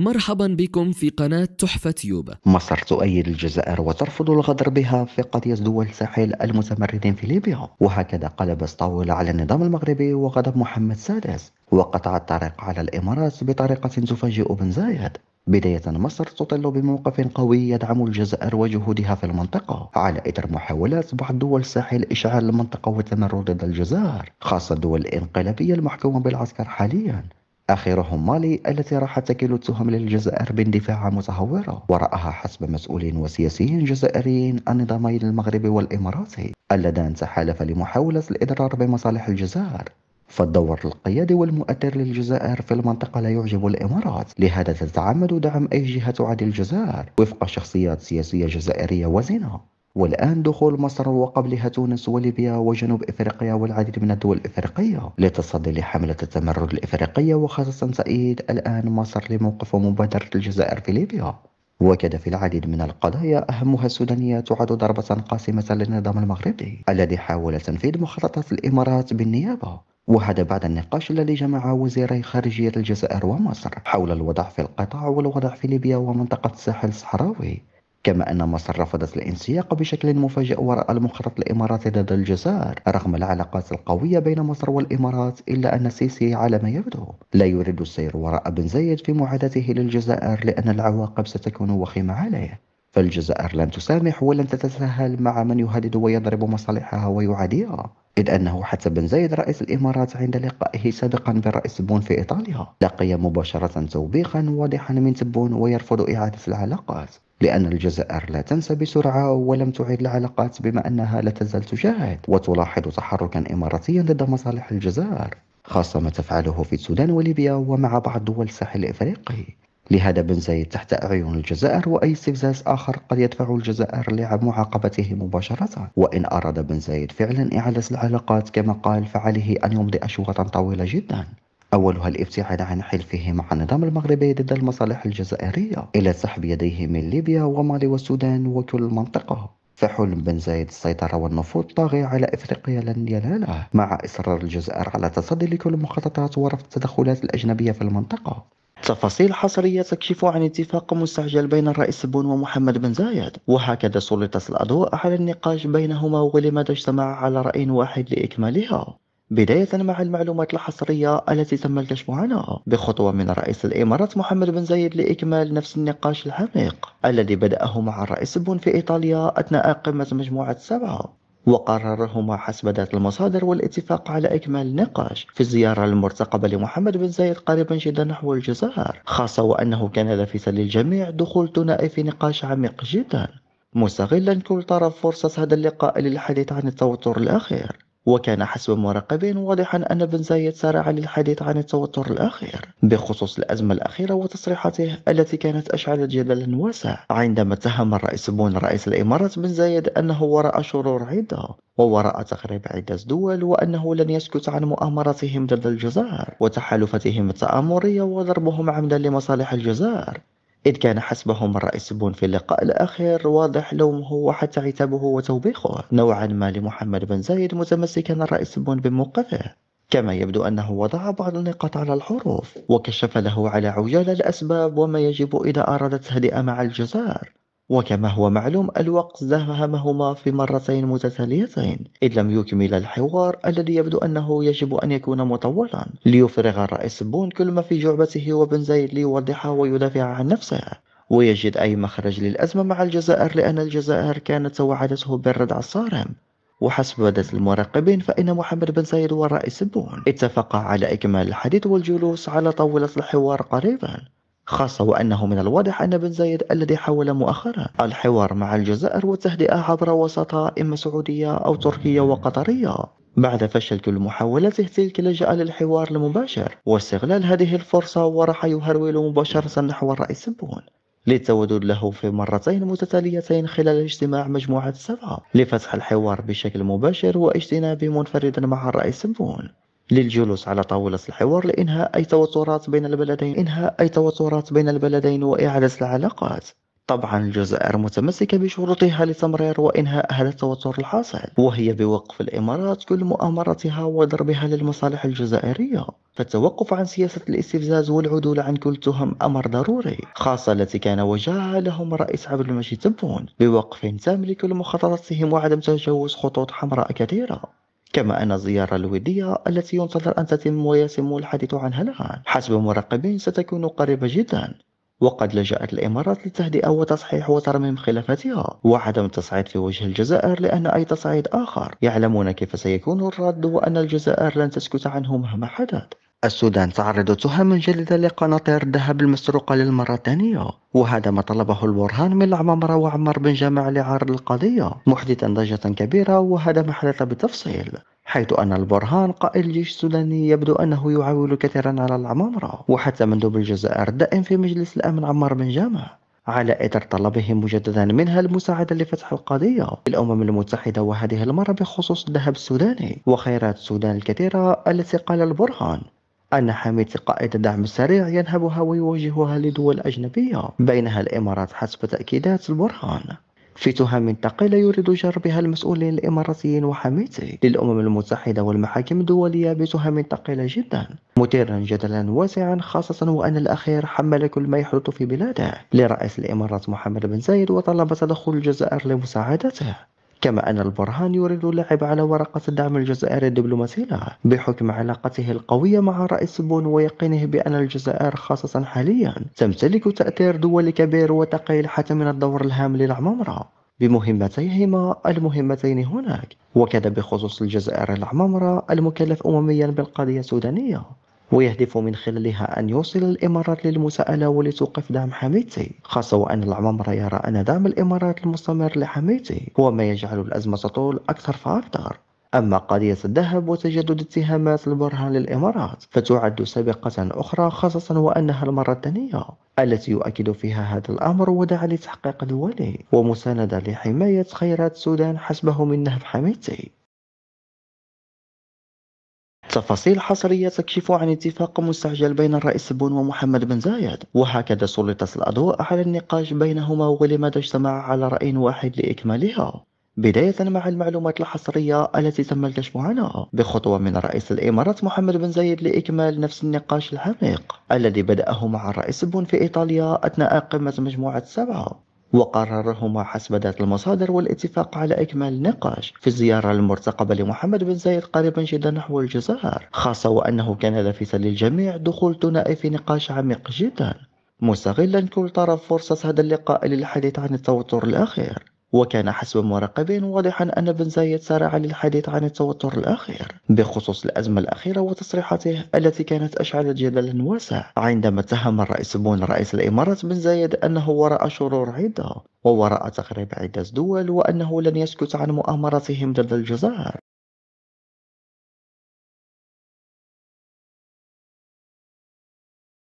مرحبا بكم في قناة تحفة تيوب مصر تؤيد الجزائر وترفض الغدر بها في قضية دول الساحل المتمردين في ليبيا وهكذا قال اسطاول على النظام المغربي وغضب محمد سادس وقطع الطريق على الإمارات بطريقة تفاجئ بن زايد بداية مصر تطل بموقف قوي يدعم الجزائر وجهودها في المنطقة على إثر محاولات بعض دول الساحل إشعال المنطقة والتمرد ضد الجزائر خاصة الدول الانقلابية المحكومة بالعسكر حاليا آخرهم مالي التي راح تكل التهم للجزائر باندفاع متهورة ورأها حسب مسؤولين وسياسيين جزائريين النظامين المغربي والإماراتي اللذان تحالفا لمحاولة الإضرار بمصالح الجزائر فالدور القيادي والمؤثر للجزائر في المنطقة لا يعجب الإمارات لهذا تتعمد دعم أي جهة تعادي الجزائر وفق شخصيات سياسية جزائرية وزنة والآن دخول مصر وقبلها تونس وليبيا وجنوب إفريقيا والعديد من الدول الإفريقية لتصدي لحملة التمرد الإفريقية وخاصة سعيد الآن مصر لموقف مبادرة الجزائر في ليبيا وكذا في العديد من القضايا أهمها السودانية تعد ضربة قاسمة للنظام المغربي الذي حاول تنفيذ مخططات الإمارات بالنيابة وهذا بعد النقاش الذي جمع وزيري خارجية الجزائر ومصر حول الوضع في القطاع والوضع في ليبيا ومنطقة الساحل الصحراوي كما أن مصر رفضت الانسياق بشكل مفاجئ وراء المخطط الإماراتي ضد الجزائر رغم العلاقات القوية بين مصر والإمارات إلا أن السيسي على ما يبدو لا يريد السير وراء بن زايد في معاداته للجزائر لأن العواقب ستكون وخيمة عليه فالجزائر لن تسامح ولن تتساهل مع من يهدد ويضرب مصالحها ويعاديها إذ أنه حتى بن زايد رئيس الإمارات عند لقائه سابقا برئيس بون في إيطاليا لقي مباشرة توبيخا واضحا من تبون ويرفض إعادة العلاقات لأن الجزائر لا تنسى بسرعة ولم تعيد العلاقات بما أنها لا تزال تشاهد وتلاحظ تحركا إماراتيا ضد مصالح الجزائر خاصة ما تفعله في السودان وليبيا ومع بعض دول الساحل الإفريقي لهذا بن زايد تحت أعين الجزائر وأي استفزاز آخر قد يدفع الجزائر لمعاقبته مباشرة وإن أراد بن زايد فعلا إعادة العلاقات كما قال فعليه أن يمضي أشواطا طويلة جدا أولها الابتعاد عن حلفه مع النظام المغربي ضد المصالح الجزائرية إلى سحب يديه من ليبيا ومالي والسودان وكل المنطقة فحلم بن زايد السيطرة والنفوذ الطاغي على إفريقيا لن يناله مع إصرار الجزائر على تصدي لكل المخططات ورفض التدخلات الأجنبية في المنطقة تفاصيل حصرية تكشف عن اتفاق مستعجل بين الرئيس بون ومحمد بن زايد وهكذا سلطت الأضواء على النقاش بينهما ولماذا اجتمعا على رأي واحد لإكمالها بداية مع المعلومات الحصرية التي تم الكشف عنها بخطوة من رئيس الإمارات محمد بن زايد لإكمال نفس النقاش العميق الذي بدأه مع الرئيس بون في إيطاليا أثناء قمة مجموعة سبعة وقررهما حسب ذات المصادر والاتفاق على إكمال نقاش في الزيارة المرتقبة لمحمد بن زايد قريبا جدا نحو الجزائر خاصة وأنه كان لافتا للجميع دخول ثنائي في نقاش عميق جدا مستغلا كل طرف فرصة هذا اللقاء للحديث عن التوتر الأخير وكان حسب مراقب واضحا أن بن زايد سارع للحديث عن التوتر الأخير بخصوص الأزمة الأخيرة وتصريحاته التي كانت أشعلت جدلا واسع عندما اتهم الرئيس بون رئيس الإمارات بن زايد أنه وراء شرور عدة ووراء تخريب عدة دول وأنه لن يسكت عن مؤامراتهم ضد الجزائر وتحالفتهم التآمرية وضربهم عمدا لمصالح الجزائر إذ كان حسبهم الرئيس بون في اللقاء الأخير واضح لومه وحتى عتابه وتوبيخه نوعا ما لمحمد بن زايد متمسكا الرئيس بون بموقفه كما يبدو أنه وضع بعض النقاط على الحروف وكشف له على عجالة الأسباب وما يجب إذا أراد التهدئة مع الجزائر وكما هو معلوم الوقت زهمهما في مرتين متتاليتين إذ لم يكمل الحوار الذي يبدو أنه يجب أن يكون مطولا ليفرغ الرئيس بون كل ما في جعبته وبن زايد ليوضح ويدافع عن نفسه ويجد أي مخرج للأزمة مع الجزائر لأن الجزائر كانت توعدته بالردع الصارم وحسب عدد المراقبين فإن محمد بن زايد والرئيس بون اتفقا على إكمال الحديث والجلوس على طاولة الحوار قريبا خاصة وأنه من الواضح أن بن زايد الذي حاول مؤخرا الحوار مع الجزائر والتهدئة عبر وسطاء إما سعودية أو تركية وقطرية بعد فشل كل محاولاته تلك لجأ للحوار المباشر واستغلال هذه الفرصة وراح يهرول مباشرة نحو الرئيس بون للتودد له في مرتين متتاليتين خلال اجتماع مجموعة السبعة لفتح الحوار بشكل مباشر واجتناب منفردا مع الرئيس بون للجلوس على طاولة الحوار لإنهاء أي توترات بين البلدين إنهاء أي توترات بين البلدين وإعادة العلاقات طبعا الجزائر متمسكة بشروطها لتمرير وإنهاء هذا التوتر الحاصل وهي بوقف الإمارات كل مؤامرتها وضربها للمصالح الجزائرية فالتوقف عن سياسة الاستفزاز والعدول عن كل تهم أمر ضروري خاصة التي كان وجهها لهم الرئيس عبد المجيد تبون بوقف تام لكل مخططاتهم وعدم تجاوز خطوط حمراء كثيرة كما أن الزيارة الودية التي ينتظر أن تتم ويتم الحديث عنها الآن حسب مراقبين ستكون قريبة جدا وقد لجأت الإمارات للتهدئة وتصحيح وترميم خلافاتها وعدم التصعيد في وجه الجزائر لأن أي تصعيد آخر يعلمون كيف سيكون الرد وأن الجزائر لن تسكت عنه مهما حدث السودان تعرض تهم جديدة لقناطير الذهب المسروقة للمرة الثانية وهذا ما طلبه البرهان من العمامرة وعمر بن جامع لعرض القضية محدثا ضجة كبيرة وهذا ما حدث بالتفصيل حيث أن البرهان قائد الجيش السوداني يبدو أنه يعول كثيرا على العمامرة وحتى مندوب الجزائر الدائم في مجلس الأمن عمار بن جامع على إثر طلبهم مجددا منها المساعدة لفتح القضية للأمم المتحدة وهذه المرة بخصوص الذهب السوداني وخيرات السودان الكثيرة التي قال البرهان أن حميد قائد دعم سريع ينهبها ويوجهها لدول أجنبية بينها الإمارات حسب تأكيدات البرهان في تهم ثقيلة يريد جربها المسؤولين الإماراتيين وحميتي للأمم المتحدة والمحاكم الدولية بتهم ثقيلة جدا مثيرا جدلا واسعا خاصة وأن الأخير حمل كل ما يحدث في بلاده لرئيس الإمارات محمد بن زايد وطلب تدخل الجزائر لمساعدته كما أن البرهان يريد اللعب على ورقة الدعم الجزائري الدبلوماسي له بحكم علاقته القوية مع رئيس بون ويقينه بأن الجزائر خاصة حاليا تمتلك تأثير دولي كبير وتقيل حتى من الدور الهام للعمامرة بمهمتيهما المهمتين هناك وكذا بخصوص الجزائر العمامرة المكلف أمميا بالقضية السودانية ويهدف من خلالها أن يوصل الإمارات للمساءلة ولتوقف دعم حميتي خاصة وأن العمامرة يرى أن دعم الإمارات المستمر لحميتي هو ما يجعل الأزمة تطول أكثر فأكثر أما قضية الذهب وتجدد اتهامات البرهان للإمارات فتعد سابقة أخرى خاصة وأنها المرة الثانية التي يؤكد فيها هذا الأمر ودعا لتحقيق دولي ومساندة لحماية خيرات السودان حسبه من نهب حميتي تفاصيل حصرية تكشف عن اتفاق مستعجل بين الرئيس بون ومحمد بن زايد وهكذا سلطت الأضواء على النقاش بينهما ولماذا اجتمع على رأي واحد لإكمالها بداية مع المعلومات الحصرية التي تم الكشف عنها بخطوة من رئيس الإمارات محمد بن زايد لإكمال نفس النقاش العميق الذي بدأه مع الرئيس بون في إيطاليا أثناء قمة مجموعة سبعة وقررهما حسب ذات المصادر والاتفاق على إكمال النقاش في الزيارة المرتقبة لمحمد بن زايد قريبا جدا نحو الجزائر خاصة وأنه كان لافتا للجميع دخول ثنائي في نقاش عميق جدا مستغلا كل طرف فرصة هذا اللقاء للحديث عن التوتر الأخير وكان حسب مراقب واضحا أن بن زايد سارع للحديث عن التوتر الأخير بخصوص الأزمة الأخيرة وتصريحاته التي كانت أشعلت جدلا واسع عندما اتهم الرئيس بون رئيس الإمارات بن زايد أنه وراء شرور عدة ووراء تخريب عدة دول وأنه لن يسكت عن مؤامرتهم ضد الجزائر